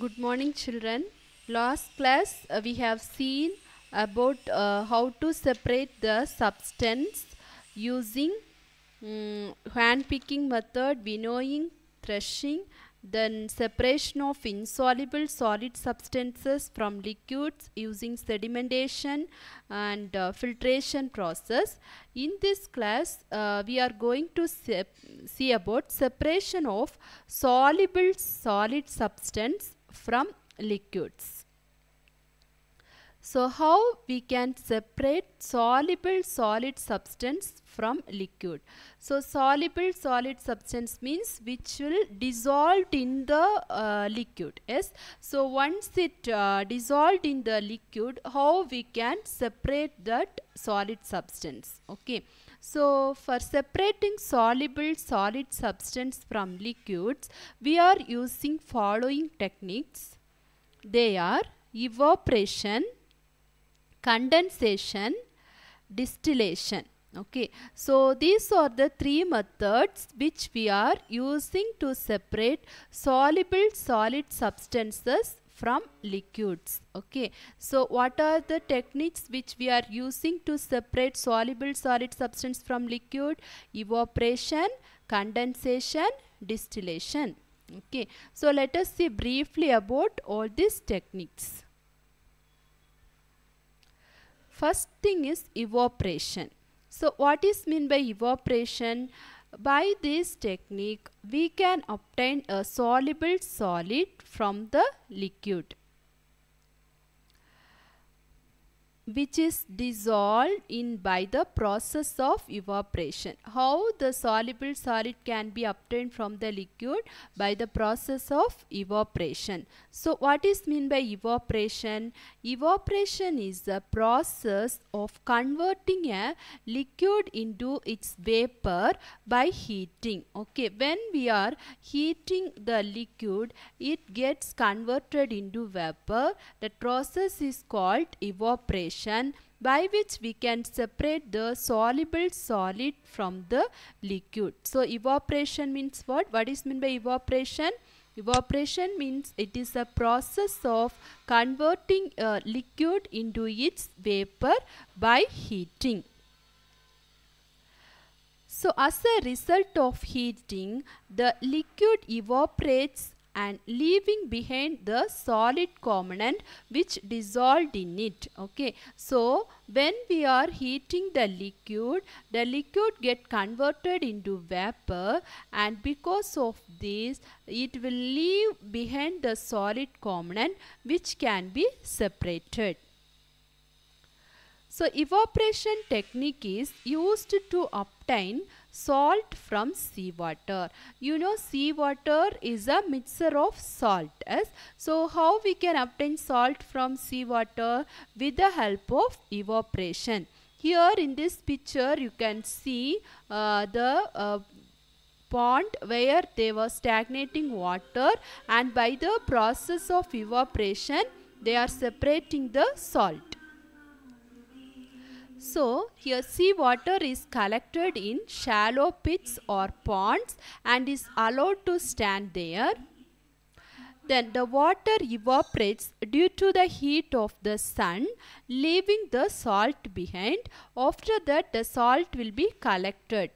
Good morning children. Last class uh, we have seen about uh, how to separate the substance using um, mm, hand picking method, winnowing, threshing, then separation of insoluble solid substances from liquids using sedimentation and uh, filtration process. In this class, uh, we are going to see about separation of soluble solid substance from liquids. So how we can separate soluble solid substance from liquid? So soluble solid substance means which will dissolve in the uh, liquid. Yes. So once it uh, dissolved in the liquid, how we can separate that solid substance? Okay. So for separating soluble solid substance from liquids, we are using following techniques. They are evaporation, condensation, distillation. Okay, so these are the three methods which we are using to separate soluble solid substances from liquids okay so what are the techniques which we are using to separate soluble solid substance from liquid evaporation condensation distillation okay so let us see briefly about all these techniques first thing is evaporation so what is mean by evaporation by this technique, we can obtain a soluble solid from the liquid. which is dissolved in by the process of evaporation. How the soluble solid can be obtained from the liquid by the process of evaporation. So what is mean by evaporation? Evaporation is the process of converting a liquid into its vapor by heating. Okay, when we are heating the liquid, it gets converted into vapor. The process is called evaporation by which we can separate the soluble solid from the liquid. So evaporation means what? What is meant by evaporation? Evaporation means it is a process of converting a liquid into its vapor by heating. So as a result of heating, the liquid evaporates and leaving behind the solid component which dissolved in it okay so when we are heating the liquid the liquid get converted into vapor and because of this it will leave behind the solid component which can be separated so evaporation technique is used to obtain salt from seawater. You know seawater is a mixture of salt. Yes? So how we can obtain salt from seawater? With the help of evaporation. Here in this picture you can see uh, the uh, pond where they were stagnating water and by the process of evaporation they are separating the salt. So here seawater is collected in shallow pits or ponds and is allowed to stand there. Then the water evaporates due to the heat of the sun leaving the salt behind. After that the salt will be collected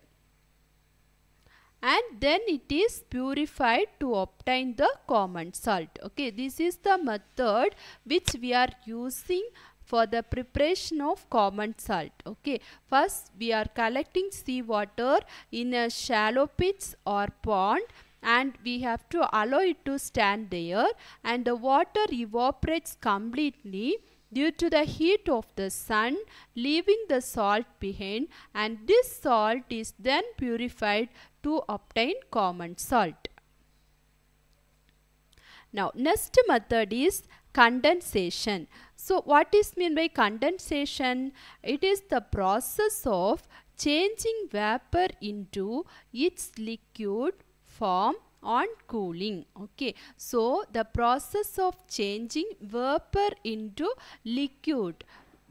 and then it is purified to obtain the common salt. Okay, this is the method which we are using for the preparation of common salt. Okay, first we are collecting seawater in a shallow pits or pond and we have to allow it to stand there and the water evaporates completely due to the heat of the sun leaving the salt behind and this salt is then purified to obtain common salt. Now next method is condensation. So what is mean by condensation? It is the process of changing vapor into its liquid form on cooling okay so the process of changing vapor into liquid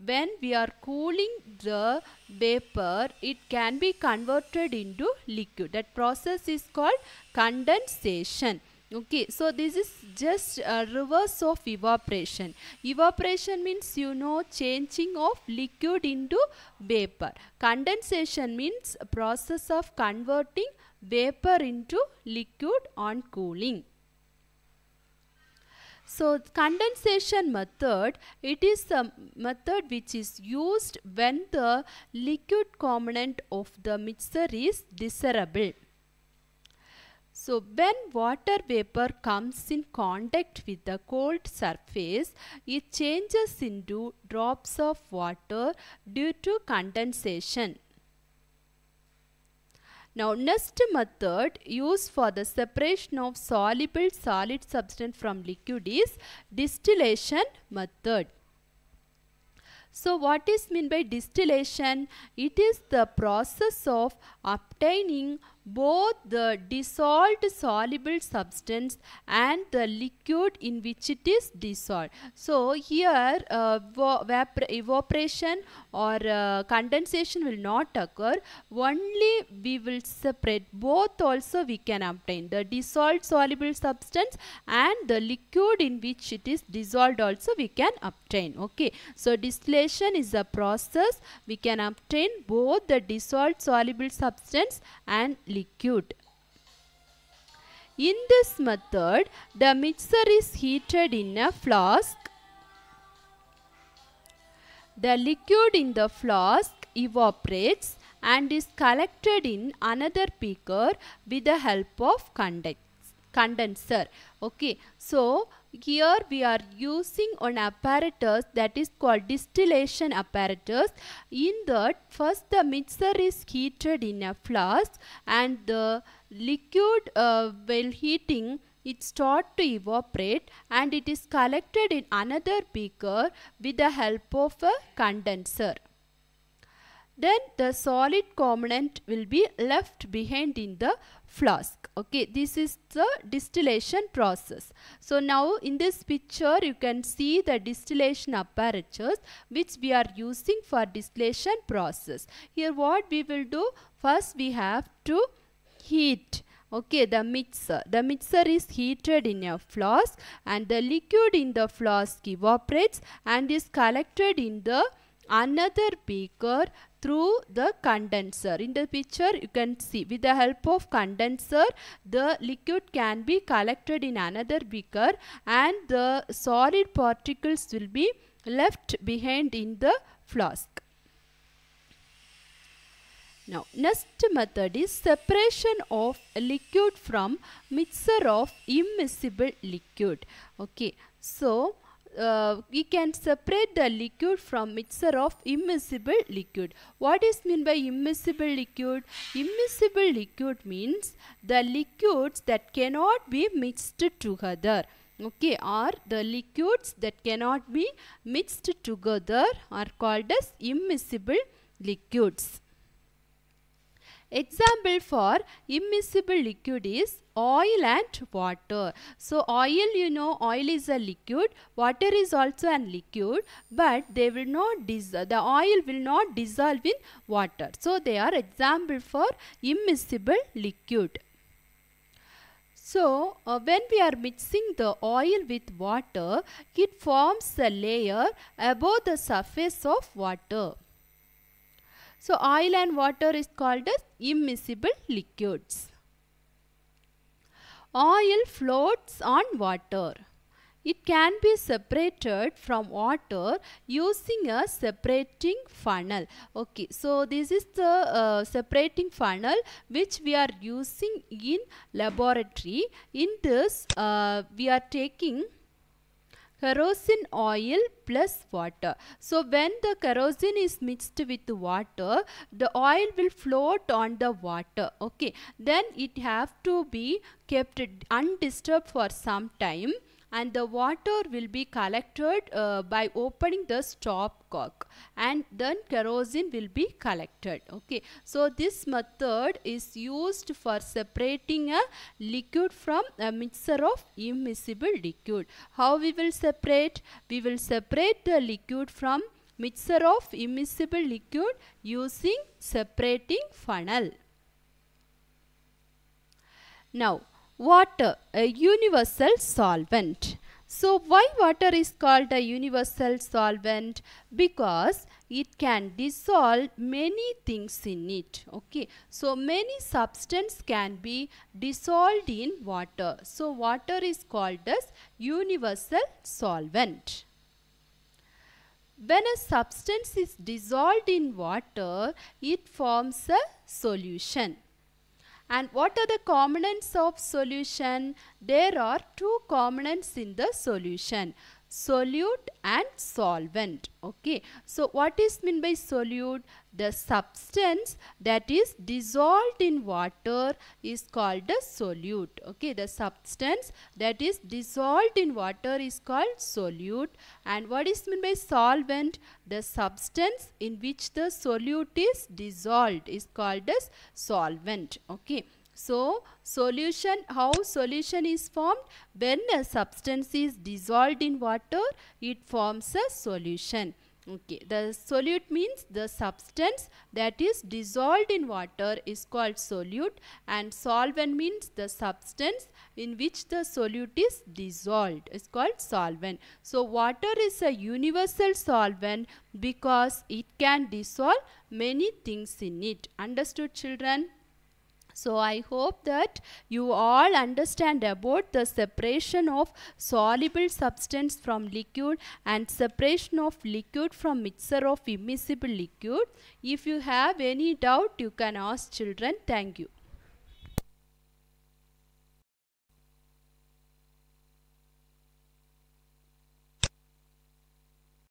when we are cooling the vapor it can be converted into liquid that process is called condensation okay so this is just a reverse of evaporation evaporation means you know changing of liquid into vapor condensation means process of converting vapor into liquid on cooling so condensation method, it is a method which is used when the liquid component of the mixture is desirable. So when water vapor comes in contact with the cold surface, it changes into drops of water due to condensation. Now next method used for the separation of soluble solid substance from liquid is distillation method. So what is meant by distillation? It is the process of obtaining both the dissolved soluble substance and the liquid in which it is dissolved. So here uh, evaporation or uh, condensation will not occur. Only we will separate both also we can obtain the dissolved soluble substance and the liquid in which it is dissolved also we can obtain. Okay. So distillation is a process we can obtain both the dissolved soluble substance and liquid in this method, the mixture is heated in a flask. The liquid in the flask evaporates and is collected in another beaker with the help of condenser. Okay, so here we are using an apparatus that is called distillation apparatus. In that first the mixer is heated in a flask and the liquid uh, while heating it start to evaporate and it is collected in another beaker with the help of a condenser. Then the solid component will be left behind in the flask okay this is the distillation process so now in this picture you can see the distillation apparatus which we are using for distillation process here what we will do first we have to heat okay the mixer the mixer is heated in a flask and the liquid in the flask evaporates and is collected in the another beaker through the condenser. In the picture you can see with the help of condenser the liquid can be collected in another beaker and the solid particles will be left behind in the flask. Now next method is separation of liquid from mixture of immiscible liquid. Okay, so uh, we can separate the liquid from mixture of immiscible liquid. What is mean by immiscible liquid? Immiscible liquid means the liquids that cannot be mixed together. Okay, or the liquids that cannot be mixed together are called as immiscible liquids. Example for immiscible liquid is oil and water. So oil you know oil is a liquid, water is also a liquid but they will not dissolve, the oil will not dissolve in water. So they are example for immiscible liquid. So, uh, when we are mixing the oil with water, it forms a layer above the surface of water. So oil and water is called as immiscible liquids. Oil floats on water. It can be separated from water using a separating funnel. Okay, so this is the uh, separating funnel which we are using in laboratory. In this, uh, we are taking kerosene oil plus water. So when the kerosene is mixed with water, the oil will float on the water. Okay, then it have to be kept undisturbed for some time and the water will be collected uh, by opening the stopcock and then kerosene will be collected okay so this method is used for separating a liquid from a mixture of immiscible liquid how we will separate we will separate the liquid from mixture of immiscible liquid using separating funnel now water a universal solvent. So why water is called a universal solvent? Because it can dissolve many things in it. Okay. So many substance can be dissolved in water. So water is called as universal solvent. When a substance is dissolved in water, it forms a solution. And what are the components of solution? There are two components in the solution solute and solvent okay so what is meant by solute the substance that is dissolved in water is called a solute okay the substance that is dissolved in water is called solute and what is meant by solvent the substance in which the solute is dissolved is called as solvent okay so, solution, how solution is formed? When a substance is dissolved in water, it forms a solution. Okay, the solute means the substance that is dissolved in water is called solute and solvent means the substance in which the solute is dissolved is called solvent. So water is a universal solvent because it can dissolve many things in it. Understood children? So I hope that you all understand about the separation of soluble substance from liquid and separation of liquid from mixture of immiscible liquid. If you have any doubt, you can ask children. Thank you.